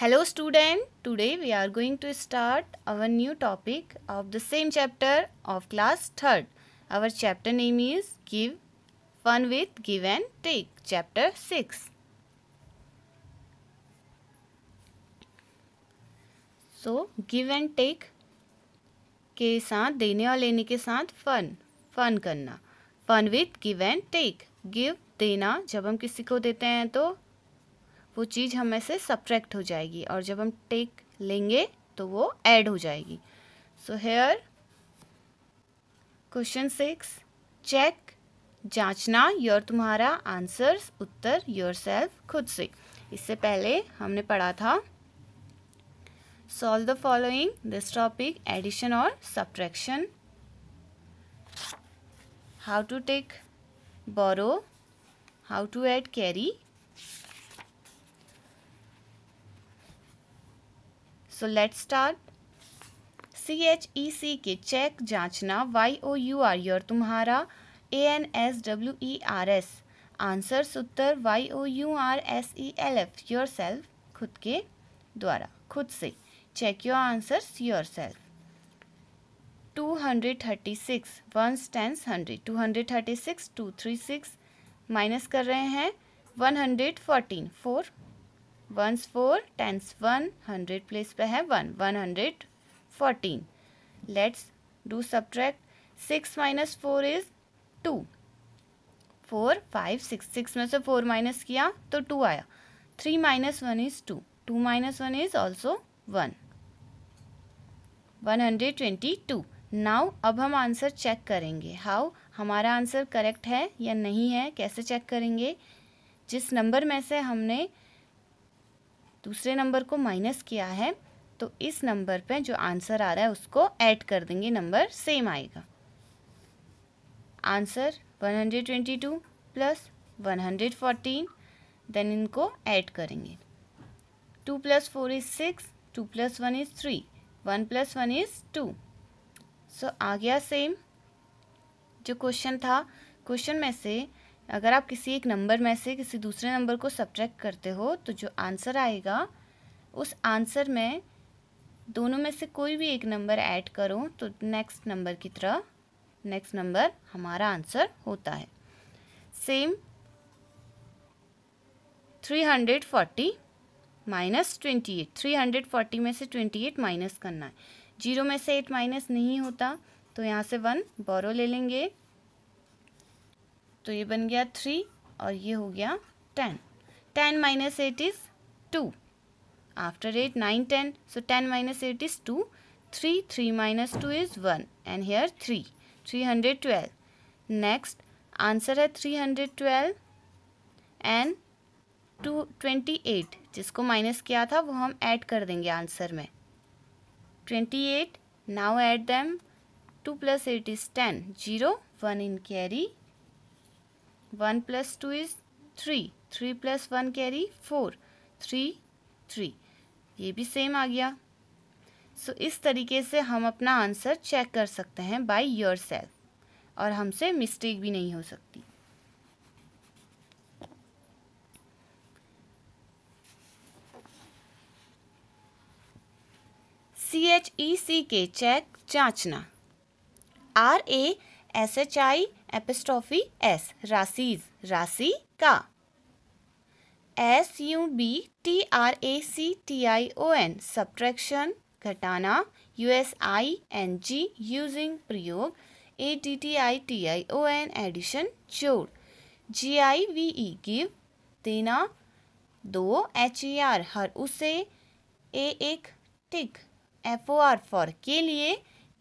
Hello student, today we are going to start our new topic of the same chapter of class 3rd. Our chapter name is Give Fun with Give and Take, chapter 6. So, give and take के साथ देने और लेने के साथ fun fun करना fun with give and take give देना जब हम किसी को देते हैं तो वो चीज़ हमें से सब्ट्रैक्ट हो जाएगी और जब हम टेक लेंगे तो वो ऐड हो जाएगी so here question six check जांचना योर तुम्हारा आंसर्स उत्तर योर सेल्फ खुद से इससे पहले हमने पढ़ा था solve the following this topic addition और subtraction how to take borrow how to add carry so let start C H E C K check जांचना Y O U R your तुम्हारा A N S W E R S answer उत्तर Y O U R S E L F yourself खुद के द्वारा खुद से check your answers yourself two hundred thirty six one tens hundred two hundred thirty six two three six minus कर रहे हैं one hundred fourteen four ones four tens one hundred place पे है one one hundred fourteen let's do subtract six minus four is two four five six six में से four minus किया तो two आया three minus one is two two minus one is also one one hundred twenty two now अब हम answer check करेंगे how हमारा answer correct है या नहीं है कैसे चेक करेंगे जिस नंबर में से हमने दूसरे नंबर को माइनस किया है तो इस नंबर पे जो आंसर आ रहा है उसको ऐड कर देंगे नंबर सेम आएगा आंसर 122 प्लस 114 देन इनको ऐड करेंगे two plus four is six two plus one is three one plus one is two so आ गया सेम जो क्वेश्चन था क्वेश्चन में से अगर आप किसी एक नंबर में से किसी दूसरे नंबर को सब्ट्रैक्ट करते हो तो जो आंसर आएगा उस आंसर में दोनों में से कोई भी एक नंबर ऐड करो तो नेक्स्ट नंबर की तरह नेक्स्ट नंबर हमारा आंसर होता है same three hundred forty minus twenty eight three hundred forty में से ट्वेंटी एट माइनस करना है जीरो में से एट माइनस नहीं होता तो यहाँ से वन बोरो ले लेंगे तो ये बन गया थ्री और ये हो गया ten ten minus eight is two after eight nine ten so ten minus eight is two three three minus two is one and here three three hundred twelve next answer है three hundred twelve and two twenty eight जिसको minus किया था वो हम add कर देंगे answer में twenty eight now add them two plus eight is ten zero one in carry one plus two is three three plus one carry four three three ये भी सेम आ गया सो so, इस तरीके से हम अपना आंसर चेक कर सकते हैं बाय योर सेल्फ और हमसे मिस्टेक भी नहीं हो सकती सी H E C K check जांचना R A S H I apostrophe S Rashi Rashi का S U B T R A C T I O N subtraction घटाना U S I N G using प्रयोग A T T I T I O N addition जोड़ G आई V E give देना दो H E R हर उसे a एक tick F O R for के लिए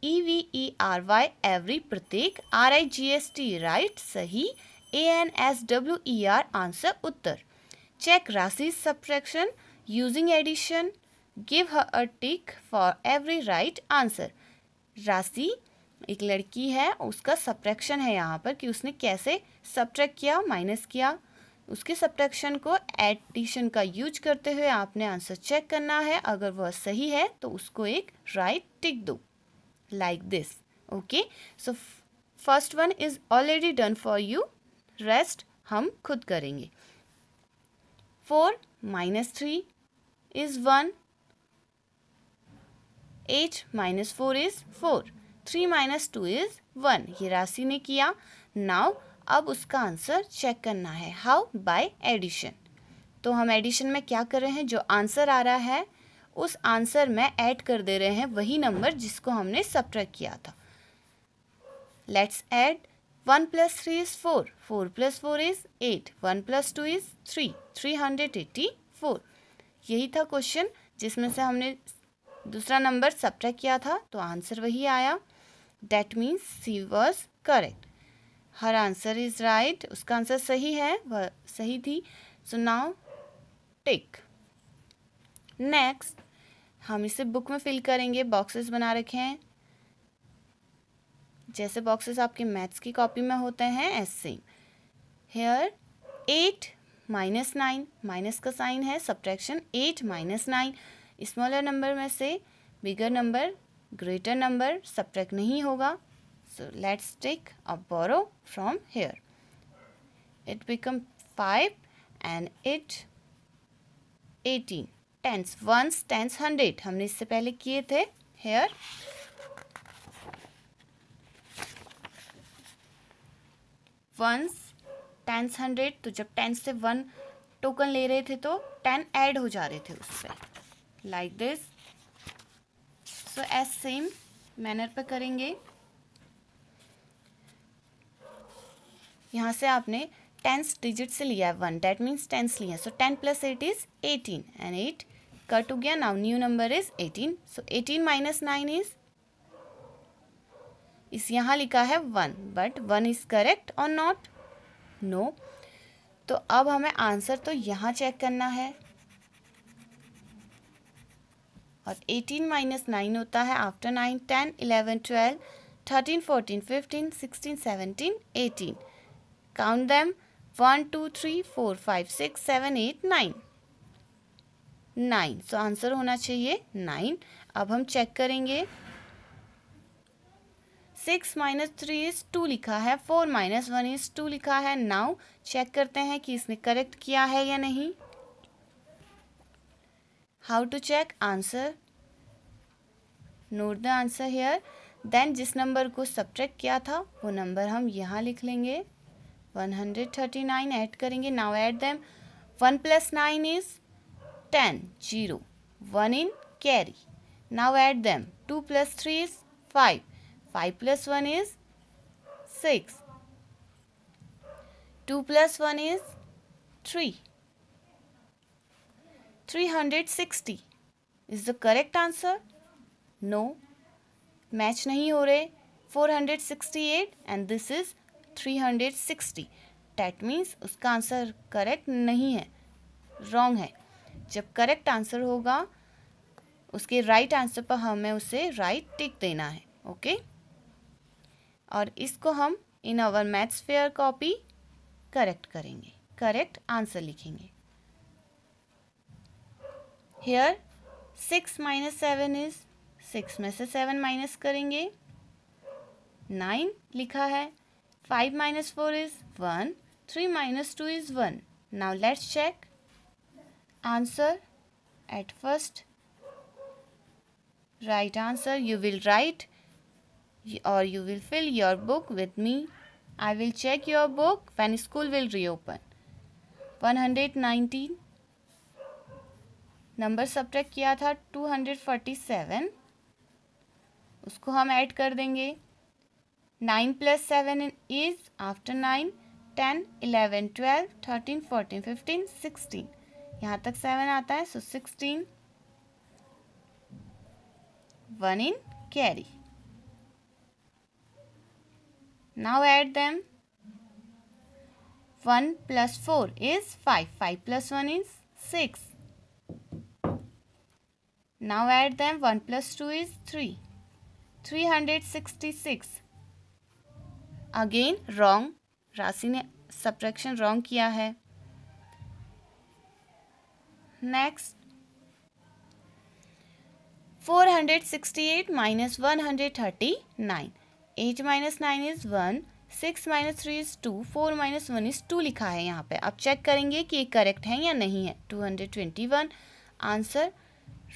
E V E R Y every प्रत्येक R I G S T right सही A N S W E R answer उत्तर check Rashi subtraction using addition give her a tick for every right answer Rashi एक लड़की है उसका subtraction है यहाँ पर कि उसने कैसे सब्ट्रैक्ट किया माइनस किया उसके सब्ट्रैक्शन को एडिशन का यूज करते हुए आपने आंसर चेक करना है अगर वह सही है तो उसको एक राइट टिक दो like this okay so first one is already done for you rest हम खुद करेंगे four minus three is one eight minus four is four three minus two is one ये राशि ने किया नाउ अब उसका आंसर चेक करना है हाउ बाय एडिशन तो हम एडिशन में क्या कर रहे हैं जो आंसर आ रहा है उस आंसर में ऐड कर दे रहे हैं वही नंबर जिसको हमने सब्ट्रैक्ट किया था let's add one plus three is four four plus four is eight one plus two is three three hundred eighty four यही था क्वेश्चन जिसमें से हमने दूसरा नंबर सब्ट्रैक्ट किया था तो आंसर वही आया that means she was correct her answer is right उसका आंसर सही है वह सही थी सो नाउ टेक नेक्स्ट हम इसे बुक में फिल करेंगे बॉक्सेस बना रखे हैं जैसे बॉक्सेस आपके मैथ्स की कॉपी में होते हैं ऐसे here eight minus nine minus का साइन है subtraction eight minus nine smaller number में से bigger number greater number subtract नहीं होगा so let's take a borrow from here it become five and it eighteen tens ones tens hundred हमने इससे पहले किए थे हेयर वंस टेंस हंड्रेड तो जब टेंस से वन टोकन ले रहे थे तो टेन ऐड हो जा रहे थे उस पर like this so as same manner पर करेंगे यहाँ से आपने टेंस डिजिट से लिया है वन डैट मीन्स टेंस लिया so ten plus eight is eighteen and eight cut हो गया now new number is eighteen so eighteen minus nine is इस यहाँ लिखा है one but one is correct और नॉट नो तो अब हमें आंसर तो यहाँ चेक करना है और एटीन माइनस नाइन होता है after nine ten eleven twelve thirteen fourteen fifteen sixteen seventeen eighteen count them one two three four five six seven eight nine nine so answer होना चाहिए नाइन अब हम चेक करेंगे six minus three is two लिखा है four minus one is two लिखा है now check करते हैं कि इसने करेक्ट किया है या नहीं how to check answer note the answer here then जिस नंबर को सब्ट्रैक्ट किया था वो नंबर हम यहाँ लिख लेंगे one hundred thirty nine add करेंगे now add them one plus nine is 10 0 1 in carry now add them 2 plus 3 is 5 5 plus 1 is 6 2 plus 1 is 3 360 is the correct answer no match nahi ho rahe 468 and this is 360 that means उसका answer correct नहीं है wrong है जब correct answer होगा उसके right answer पर हमें उसे राइट टिक देना है ओके और इसको हम in our maths fair copy correct करेंगे करेक्ट आंसर लिखेंगे here six minus seven is six में से सेवन माइनस करेंगे नाइन लिखा है five minus four is one three minus two is one now let's check answer at first right answer you will write or you will fill your book with me i will check your book when school will reopen 119 number subtract किया था 247 उसको हम add कर देंगे nine plus seven is after nine ten eleven twelve thirteen fourteen fifteen sixteen यहाँ तक seven आता है so sixteen one in carry now add them one plus four is five five plus one is six now one plus two is three three hundred sixty six again wrong Rashi ने subtraction wrong किया है next 468 minus 139. 8 minus 9 is 1. Six minus three is two four minus one is two लिखा है यहाँ पे आप check करेंगे कि ये करेक्ट है या नहीं है 221 answer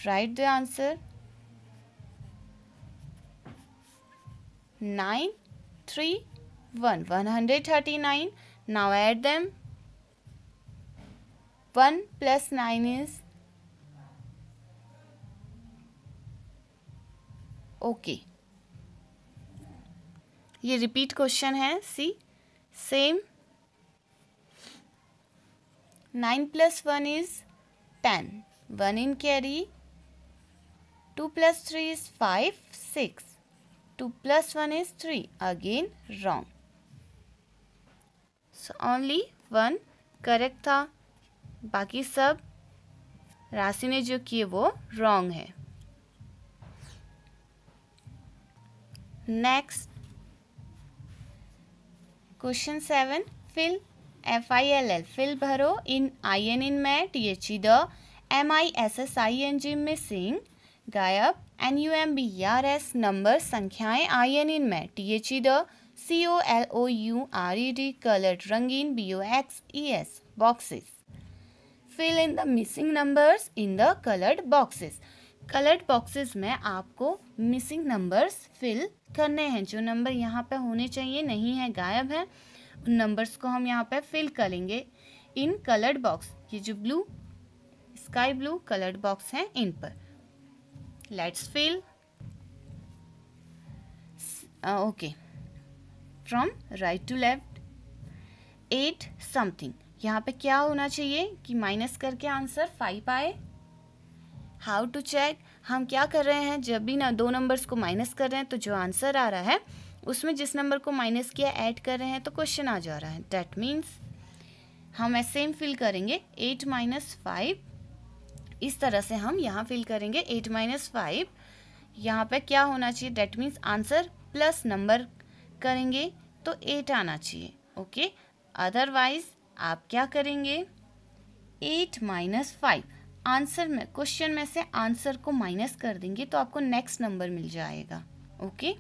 right the answer three one one hundred thirty nine now add them one plus nine is okay ये रिपीट क्वेश्चन है see same nine plus one is ten one in carry two plus three is five six two plus one is three again wrong so only one correct था बाकी सब राशि ने जो किए वो रॉन्ग है next question seven fill F I L L fill भरो in I N in mat T H E the M I S S I N G missing गायब N U M B R S number संख्याएं I N in mat T H E the C O L O U R E D coloured रंगीन B O X E S boxes fill in the missing numbers in the coloured boxes coloured boxes में आपको missing numbers fill करने हैं जो number यहाँ पे होने चाहिए नहीं है गायब है उन नंबर्स को हम यहाँ पे फिल करेंगे इन कलर्ड बॉक्स ये जो blue sky blue coloured box हैं इन पर let's fill okay from right to left eight something यहाँ पे क्या होना चाहिए कि माइनस करके आंसर फाइव आए हाउ टू चेक हम क्या कर रहे हैं जब भी ना दो नंबर्स को माइनस कर रहे हैं तो जो आंसर आ रहा है उसमें जिस नंबर को माइनस किया ऐड कर रहे हैं तो क्वेश्चन आ जा रहा है डैट मीन्स हम सेम फिल करेंगे एट माइनस फाइव इस तरह से हम यहाँ फिल करेंगे एट माइनस फाइव यहाँ पर क्या होना चाहिए that means answer plus number करेंगे तो एट आना चाहिए ओके अदरवाइज आप क्या करेंगे एट माइनस फाइव आंसर में क्वेश्चन में से आंसर को माइनस कर देंगे तो आपको नेक्स्ट नंबर मिल जाएगा okay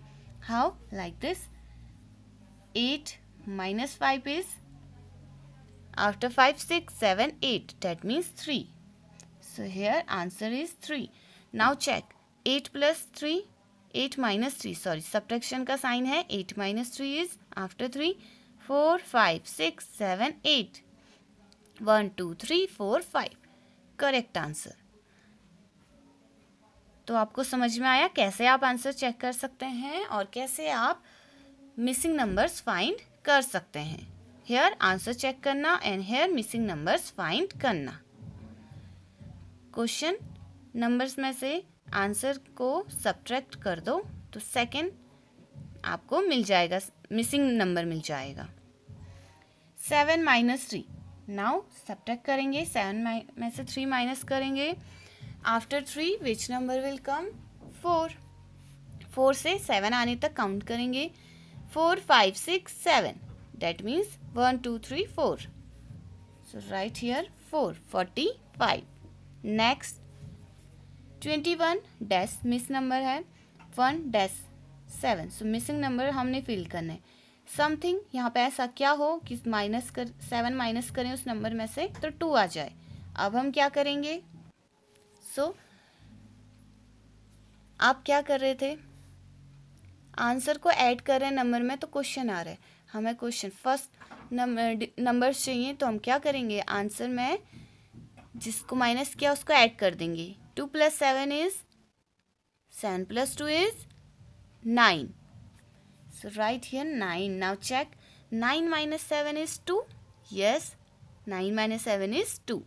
how like this eight minus five is after five six seven eight that means three so here answer is three now check eight plus three eight minus three sorry subtraction का sign है eight minus three is after three four five six seven eight one two three four five correct answer तो आपको समझ में आया कैसे आप answer check कर सकते हैं और कैसे आप मिसिंग नंबर्स फाइंड कर सकते हैं हेयर आंसर चेक करना and here missing numbers find करना क्वेश्चन नंबर्स में से आंसर को सब्ट्रैक्ट कर दो तो सेकंड आपको मिल जाएगा मिसिंग नंबर मिल जाएगा seven minus three now subtract करेंगे सेवन में से थ्री माइनस करेंगे after three which number will come four four से सेवन आने तक काउंट करेंगे four five six seven that means one two three four so right here four forty five next twenty one dash miss number है one dash seven so missing number हमने fill करना है something यहाँ पे ऐसा क्या हो कि माइनस कर सेवन माइनस करें उस नंबर में से तो टू आ जाए अब हम क्या करेंगे सो so, आप क्या कर रहे थे आंसर को ऐड कर रहे हैं नंबर में तो क्वेश्चन आ रहा है हमें क्वेश्चन फर्स्ट नंबर नंबर्स चाहिए तो हम क्या करेंगे आंसर में जिसको माइनस किया उसको ऐड कर देंगे two plus seven is seven plus two is nine So write here 9. Now check 9 minus 7 is 2. Yes, 9 minus 7 is 2.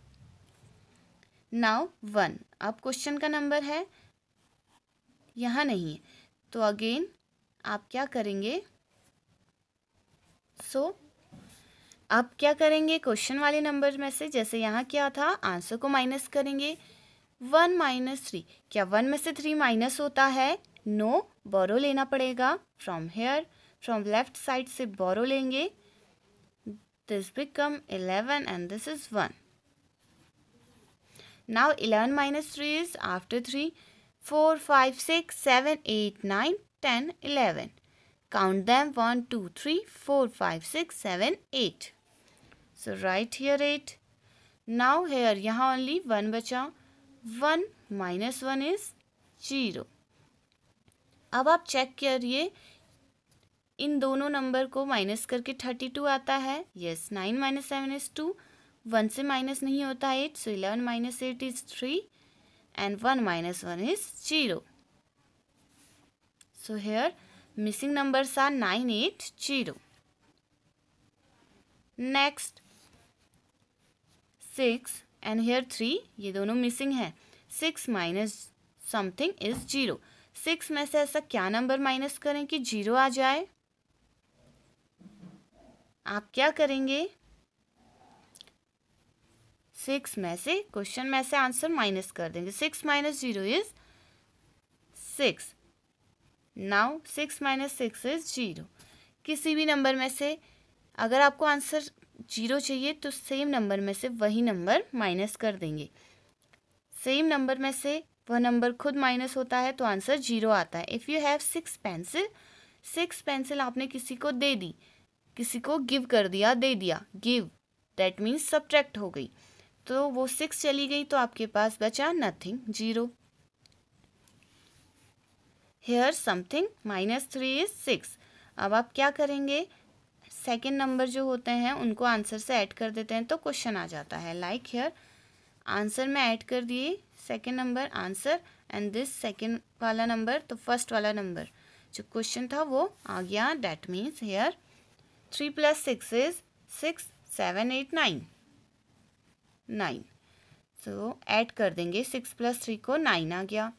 Now 1. अब क्वेश्चन का नंबर है यहाँ नहीं है तो अगेन आप क्या करेंगे सो so, आप क्या करेंगे क्वेश्चन वाले नंबर में से जैसे यहाँ क्या था आंसर को माइनस करेंगे वन माइनस थ्री क्या वन में से थ्री माइनस होता है नो बोरो लेना पड़ेगा from here from left side से बोरो लेंगे this become eleven and this is one now eleven minus three is after three four five six seven eight nine ten eleven count them one two three four five six seven eight so right here eight now here यहाँ only one बचा one minus one is zero अब आप check करिए इन दोनों number को minus करके thirty two आता है yes nine minus seven is two one से माइनस नहीं होता eight so eleven minus eight is three and one minus one is zero so here missing number are nine eight zero next six and here three ये दोनों missing है six minus something is zero six में से ऐसा क्या number minus करें कि zero आ जाए आप क्या करेंगे सिक्स में से क्वेश्चन में से आंसर माइनस कर देंगे six minus zero is six now six minus six is zero किसी भी नंबर में से अगर आपको आंसर जीरो चाहिए तो सेम नंबर में से वही नंबर माइनस कर देंगे सेम नंबर में से वह नंबर खुद माइनस होता है तो आंसर जीरो आता है if you have six pencil six pencil आपने किसी को दे दी किसी को गिव कर दिया दे दिया गिव दैट मीन्स सब्ट्रैक्ट हो गई तो वो सिक्स चली गई तो आपके पास बचा nothing zero here something minus three is six अब आप क्या करेंगे सेकेंड नंबर जो होते हैं उनको आंसर से ऐड कर देते हैं तो क्वेश्चन आ जाता है लाइक हेयर आंसर में ऐड कर दिए second number answer and this second वाला नंबर तो फर्स्ट वाला नंबर जो क्वेश्चन था वो आ गया that means here three plus six is six seven eight nine nine so add कर देंगे सिक्स प्लस थ्री को नाइन आ गया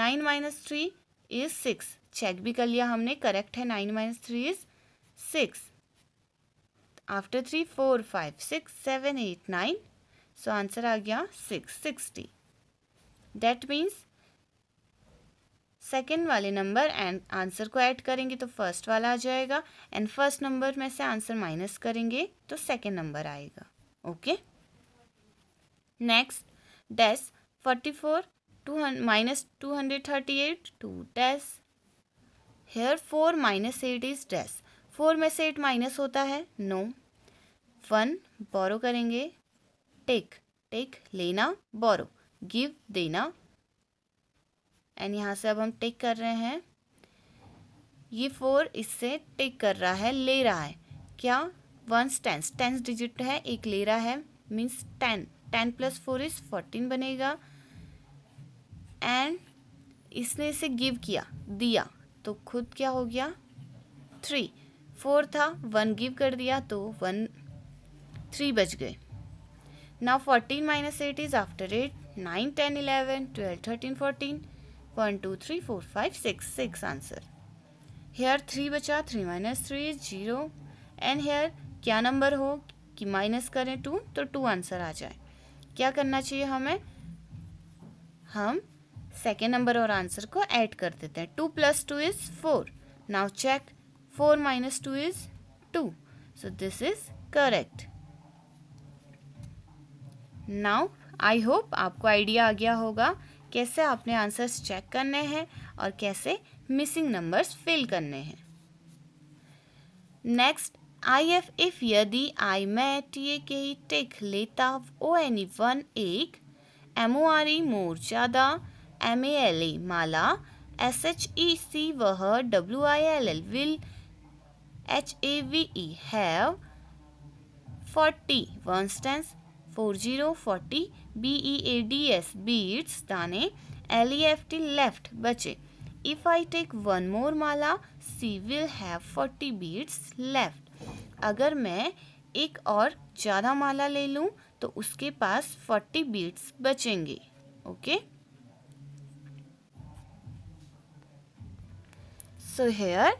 nine minus three is six check भी कर लिया हमने करेक्ट है nine minus three is six after three four five six seven eight nine so answer आ गया six sixty that means second वाले नंबर एंड आंसर को ऐड करेंगे तो फर्स्ट वाला आ जाएगा एंड फर्स्ट नंबर में से आंसर माइनस करेंगे तो सेकेंड नंबर आएगा okay next dash forty four two hundred minus two hundred thirty eight two dash here four minus eight is dash four में से एट माइनस होता है नो वन बोरो करेंगे टेक टेक लेना बोरो give देना एंड यहाँ से अब हम टेक कर रहे हैं ये फोर इससे टेक कर रहा है ले रहा है क्या वंस टेंस टेंस डिजिट है एक ले रहा है means ten ten plus four is fourteen बनेगा एंड इसने इसे गिव किया दिया तो खुद क्या हो गया थ्री फोर था वन गिव कर दिया तो वन थ्री बच गए now 14 minus 8 is after 8 9 10 11 12 13 14 1 2 3 4 5 6 6 answer here 3 बचा 3 minus 3 is 0 and here क्या नंबर हो कि माइनस करें टू तो टू आंसर आ जाए क्या करना चाहिए हमें हम सेकेंड नंबर और आंसर को ऐड कर देते हैं two plus two is four now check four minus two is two so this is correct now I hope आपको आइडिया आ गया होगा कैसे आपने आंसर्स चेक करने हैं और कैसे मिसिंग नंबर्स फिल करने हैं नेक्स्ट आई एफ इफ यदि आई मैं टी ए के ही टिक लेता ओ एनी वन एक M O R E more ज़्यादा M A L A e mala S H E she वह W I L L will H A V E have forty one stands four zero forty B E A D S beads दाने L E F T left बचे if I take one more mala she will have forty beads left अगर मैं एक और ज़्यादा माला ले लूँ तो उसके पास फोर्टी बीड्स बचेंगे okay so here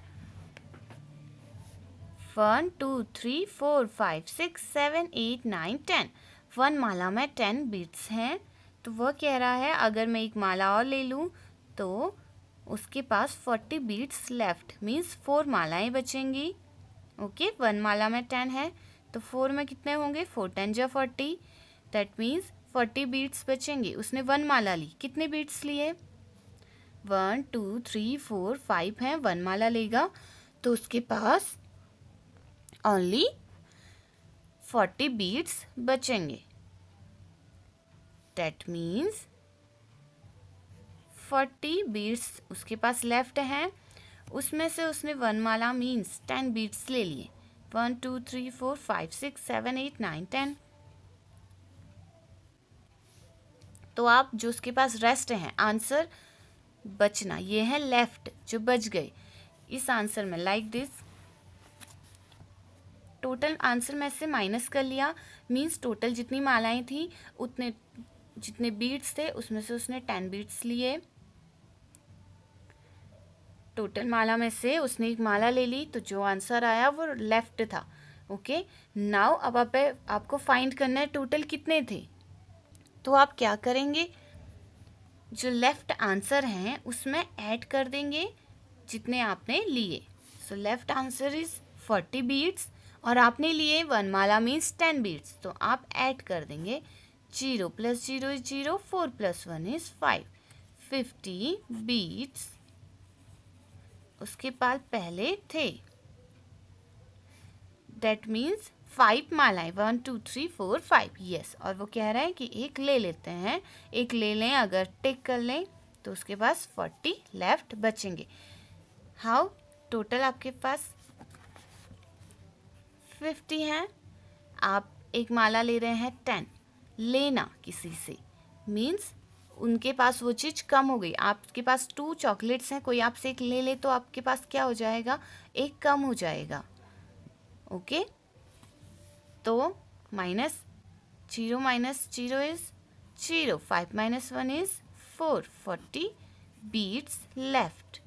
one two three four five six seven eight nine ten one mala में टेन बीट्स हैं तो वह कह रहा है अगर मैं एक माला और ले लूँ तो उसके पास forty beads left means four मालाएँ बचेंगी ओके वन माला में टेन है तो फोर में कितने होंगे फोर टेन या forty that means forty beads बचेंगे उसने वन माला ली कितने बीट्स लिए one two three four five हैं वन माला लेगा तो उसके पास ओनली फोर्टी बीट्स बचेंगे डेट मीन्स फोर्टी बीट्स उसके पास लेफ्ट हैं उसमें से उसने one mala means ten beads ले लिए one two three four five six seven eight nine ten तो आप जो उसके पास रेस्ट हैं आंसर बचना ये है लेफ्ट जो बच गए इस आंसर में like like this total answer मैं इससे माइनस कर लिया मीन्स टोटल जितनी मालाएं थी उतने जितने बीट्स थे उसमें से उसने टेन बीट्स लिए टोटल माला में से उसने एक माला ले ली तो जो आंसर आया वो लेफ्ट था ओके नाउ अब आप आपको फाइंड करना है टोटल कितने थे तो आप क्या करेंगे जो लेफ़्ट आंसर हैं उसमें ऐड कर देंगे जितने आपने लिए so left answer is forty beads और आपने लिए one mala means ten beads तो आप ऐड कर देंगे zero plus zero is zero four plus one is five fifty beads उसके पास पहले थे दैट मीन्स फाइव मालाएं one two three four five yes और वो कह रहा है कि एक ले लेते हैं एक ले लें अगर टिक कर लें तो उसके पास फोर्टी लेफ्ट बचेंगे हाउ टोटल आपके पास फिफ्टी हैं आप एक माला ले रहे हैं टेन लेना किसी से मीन्स उनके पास वो चीज़ कम हो गई आपके पास टू चॉकलेट्स हैं कोई आपसे एक ले ले तो आपके पास क्या हो जाएगा एक कम हो जाएगा ओके तो minus zero minus zero is zero five minus one is four forty beads left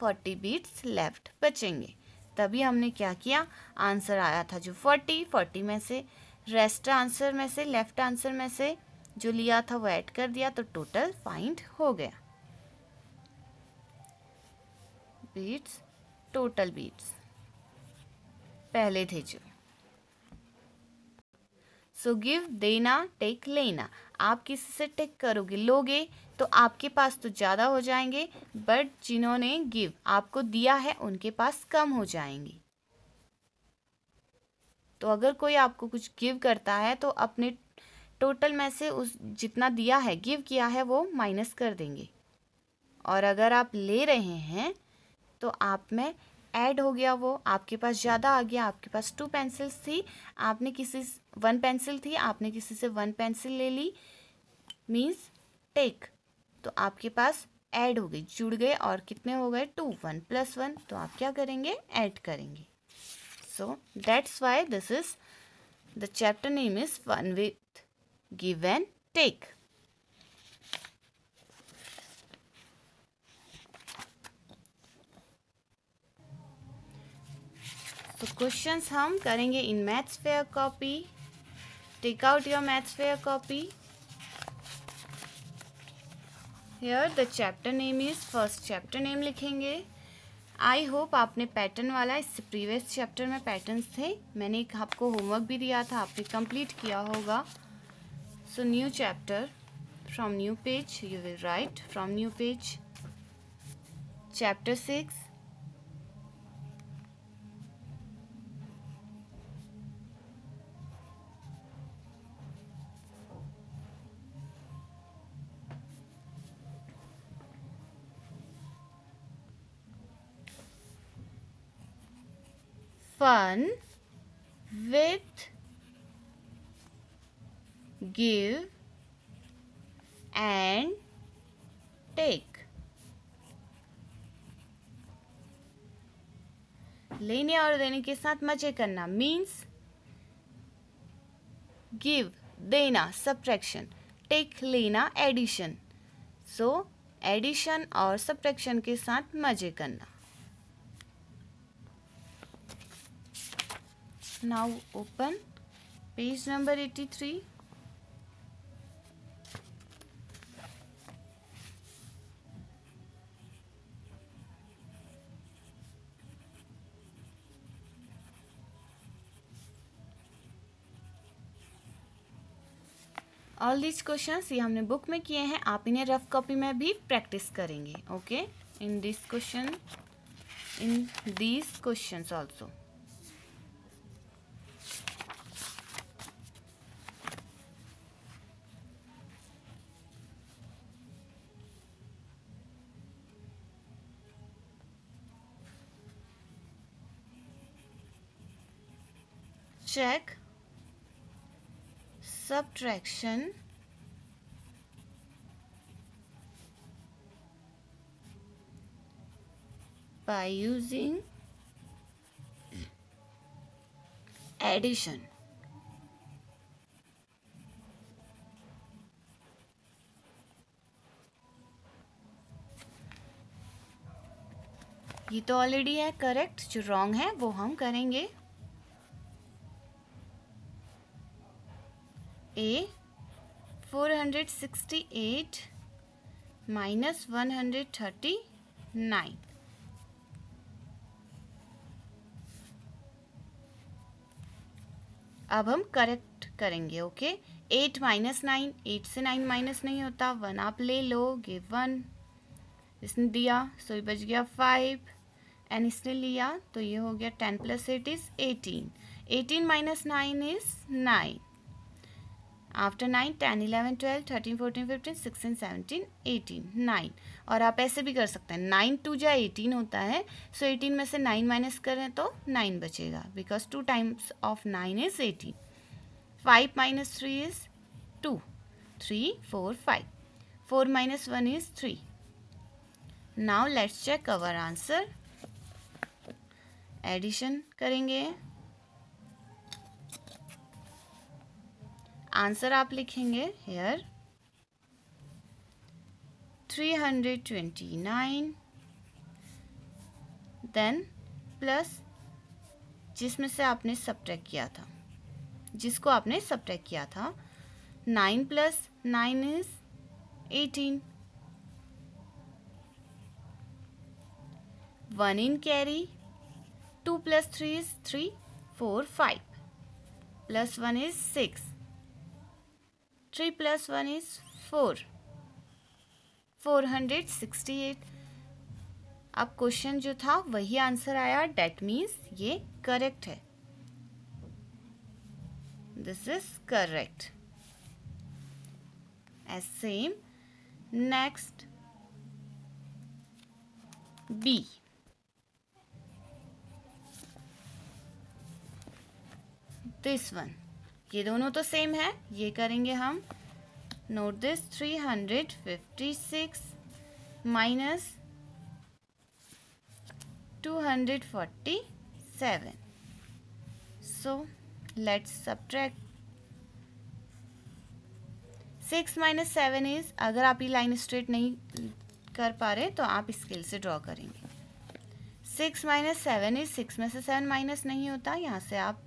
forty beads left बचेंगे तभी हमने क्या किया आंसर आया था जो फोर्टी फोर्टी में से रेस्ट आंसर में से लेफ्ट आंसर में से जो लिया था वो ऐड कर दिया तो टोटल फाइंड हो गया बीट्स टोटल बीट्स पहले थे जो सो गिव देना टेक लेना आप किसी से टेक करोगे लोगे तो आपके पास तो ज़्यादा हो जाएंगे बट जिन्होंने गिव आपको दिया है उनके पास कम हो जाएंगे तो अगर कोई आपको कुछ गिव करता है तो अपने टोटल में से उस जितना दिया है गिव किया है वो माइनस कर देंगे और अगर आप ले रहे हैं तो आप में ऐड हो गया वो आपके पास ज़्यादा आ गया आपके पास टू पेंसिल्स थी आपने किसी वन पेंसिल थी आपने किसी से वन पेंसिल ले ली मीन्स टेक तो आपके पास ऐड हो गई जुड़ गए और कितने हो गए टू वन प्लस वन तो आप क्या करेंगे ऐड करेंगे so that's why this is the chapter name is fun with give and take तो क्वेश्चंस हम करेंगे in maths fair copy take out your maths fair copy here the chapter name is first chapter name लिखेंगे I hope आपने pattern वाला इससे previous chapter में patterns थे मैंने एक आपको होमवर्क भी दिया था आपने कंप्लीट किया होगा so new chapter from new page you will write from new page chapter six fun with give and take लेने और देने के साथ मजे करना मीन्स गिव देना subtraction टेक लेना एडिशन सो एडिशन और subtraction के साथ मजे करना now open page number 83 all these question ये हमने बुक में किए हैं आप इन्हें रफ कॉपी में भी प्रैक्टिस करेंगे okay in this question in these question also check subtraction by using addition ये तो ऑलरेडी है करेक्ट जो रॉन्ग है वो हम करेंगे ए 468 minus 139 अब हम करेक्ट करेंगे okay eight minus nine eight से नाइन माइनस नहीं होता वन आप ले लो गिव वन इसने दिया सो ये बच गया फाइव एंड इसने लिया तो ये हो गया ten plus eight is eighteen eighteen minus nine is nine after nine ten eleven twelve thirteen fourteen fifteen sixteen seventeen eighteen nine और आप ऐसे भी कर सकते हैं नाइन टू जो एटीन होता है सो so एटीन में से नाइन माइनस करें तो नाइन बचेगा because two times of nine is eighteen five minus three is two three four five four minus one is three now let's check our answer addition करेंगे answer आप लिखेंगे here three hundred twenty nine then plus जिसमें से आपने subtract किया था जिसको आपने सब्ट्रैक किया था nine plus nine is eighteen one in carry two plus three is three four five plus one is six plus one is four four hundred sixty eight अब क्वेश्चन जो था वही आंसर आया डेट मीन्स ये correct है this is correct as same next B this one ये दोनों तो सेम है ये करेंगे हम note this three hundred fifty six minus two hundred forty seven so let's subtract six minus seven is अगर आप ये लाइन स्ट्रेट नहीं कर पा रहे तो आप स्केल से ड्रॉ करेंगे six minus seven is six में से सेवन माइनस नहीं होता यहाँ से आप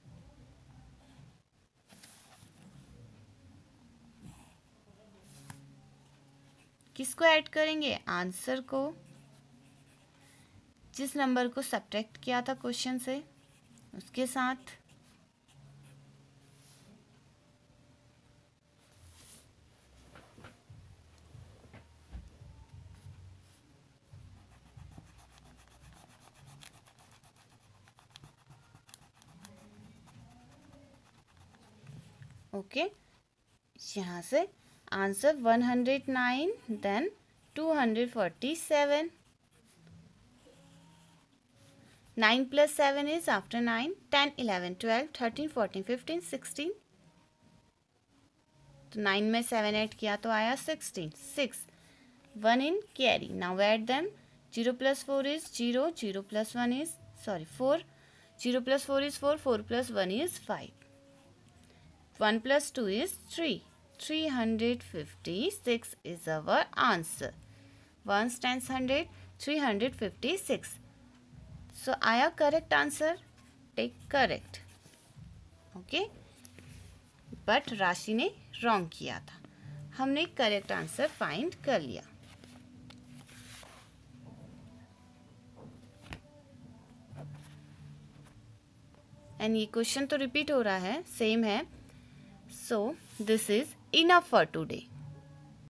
किसको ऐड करेंगे आंसर को जिस नंबर को सब्ट्रैक्ट किया था क्वेश्चन से उसके साथ ओके okay. यहाँ से answer one hundred nine then two hundred forty seven nine plus seven is after nine ten eleven twelve thirteen fourteen fifteen sixteen तो नाइन में सेवन ऐड किया तो आया sixteen six one in carry now add them zero plus four is zero zero plus one is sorry four zero plus four is four four plus one is five one plus two is three 356 is our answer. 1 times 100, 356. So, Aya correct answer? Take correct. Okay. But Rashi ने wrong किया था हमने correct answer find कर लिया and ये question तो repeat हो रहा है सेम है so this is enough for today.